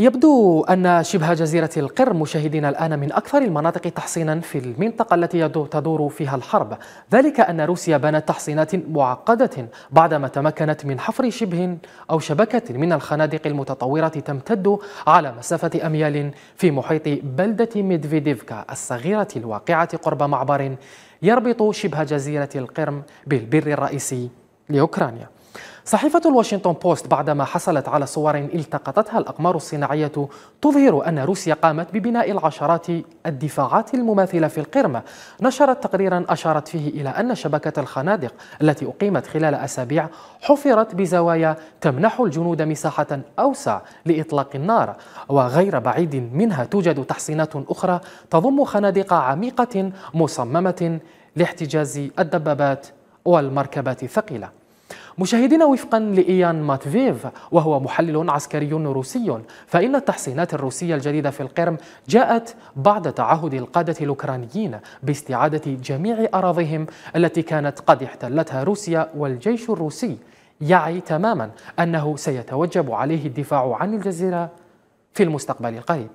يبدو أن شبه جزيرة القرم مشاهدين الآن من أكثر المناطق تحصينا في المنطقة التي تدور فيها الحرب ذلك أن روسيا بنت تحصينات معقدة بعدما تمكنت من حفر شبه أو شبكة من الخنادق المتطورة تمتد على مسافة أميال في محيط بلدة ميدفيديفكا الصغيرة الواقعة قرب معبر يربط شبه جزيرة القرم بالبر الرئيسي لأوكرانيا صحيفة الواشنطن بوست بعدما حصلت على صور التقطتها الأقمار الصناعية تظهر أن روسيا قامت ببناء العشرات الدفاعات المماثلة في القرم نشرت تقريرا أشارت فيه إلى أن شبكة الخنادق التي أقيمت خلال أسابيع حفرت بزوايا تمنح الجنود مساحة أوسع لإطلاق النار وغير بعيد منها توجد تحصينات أخرى تضم خنادق عميقة مصممة لاحتجاز الدبابات والمركبات الثقيله مشاهدينا وفقا لإيان ماتفيف وهو محلل عسكري روسي فإن التحصينات الروسية الجديدة في القرم جاءت بعد تعهد القادة الأوكرانيين باستعادة جميع أراضيهم التي كانت قد احتلتها روسيا والجيش الروسي يعي تماما أنه سيتوجب عليه الدفاع عن الجزيرة في المستقبل القريب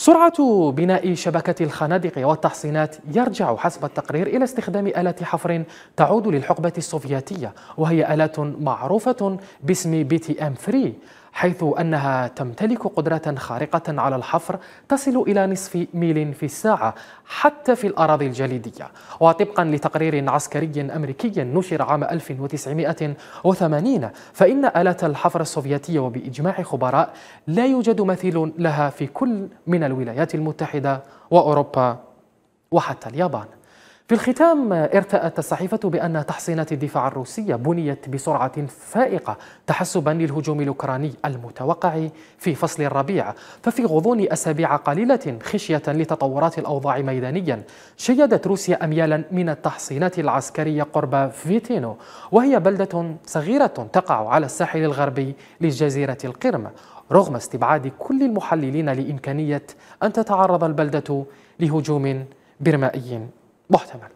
سرعة بناء شبكة الخنادق والتحصينات يرجع حسب التقرير إلى استخدام آلة حفر تعود للحقبة السوفياتية وهي آلة معروفة باسم بي تي ام 3 حيث أنها تمتلك قدرة خارقة على الحفر تصل إلى نصف ميل في الساعة حتى في الأراضي الجليدية وطبقا لتقرير عسكري أمريكي نشر عام 1980 فإن آلات الحفر السوفيتية وبإجماع خبراء لا يوجد مثيل لها في كل من الولايات المتحدة وأوروبا وحتى اليابان في الختام ارتأت الصحيفة بأن تحصينات الدفاع الروسية بنيت بسرعة فائقة تحسبا للهجوم الأوكراني المتوقع في فصل الربيع ففي غضون أسابيع قليلة خشية لتطورات الأوضاع ميدانيا شيدت روسيا أميالا من التحصينات العسكرية قرب فيتينو وهي بلدة صغيرة تقع على الساحل الغربي لجزيرة القرم رغم استبعاد كل المحللين لإمكانية أن تتعرض البلدة لهجوم برمائي បោះតែបាន